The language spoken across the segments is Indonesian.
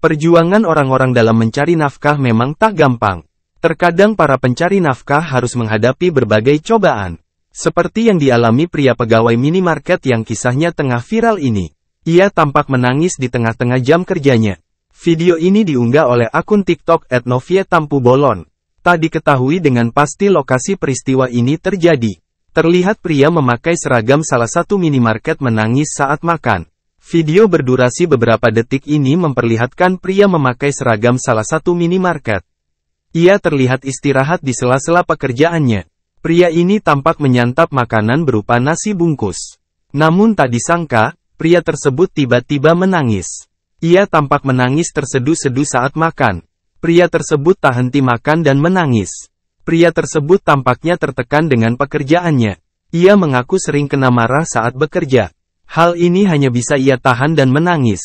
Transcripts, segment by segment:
Perjuangan orang-orang dalam mencari nafkah memang tak gampang. Terkadang para pencari nafkah harus menghadapi berbagai cobaan. Seperti yang dialami pria pegawai minimarket yang kisahnya tengah viral ini. Ia tampak menangis di tengah-tengah jam kerjanya. Video ini diunggah oleh akun TikTok @novietampubolon. Tampu Bolon. Tak diketahui dengan pasti lokasi peristiwa ini terjadi. Terlihat pria memakai seragam salah satu minimarket menangis saat makan. Video berdurasi beberapa detik ini memperlihatkan pria memakai seragam salah satu minimarket. Ia terlihat istirahat di sela-sela pekerjaannya. Pria ini tampak menyantap makanan berupa nasi bungkus. Namun tak disangka, pria tersebut tiba-tiba menangis. Ia tampak menangis terseduh-seduh saat makan. Pria tersebut tak henti makan dan menangis. Pria tersebut tampaknya tertekan dengan pekerjaannya. Ia mengaku sering kena marah saat bekerja. Hal ini hanya bisa ia tahan dan menangis.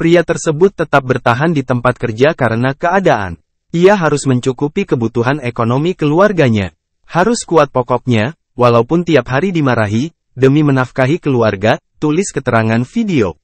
Pria tersebut tetap bertahan di tempat kerja karena keadaan. Ia harus mencukupi kebutuhan ekonomi keluarganya. Harus kuat pokoknya, walaupun tiap hari dimarahi, demi menafkahi keluarga, tulis keterangan video.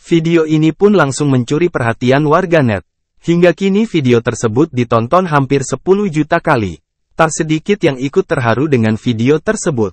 Video ini pun langsung mencuri perhatian warganet. Hingga kini video tersebut ditonton hampir 10 juta kali. Tak sedikit yang ikut terharu dengan video tersebut.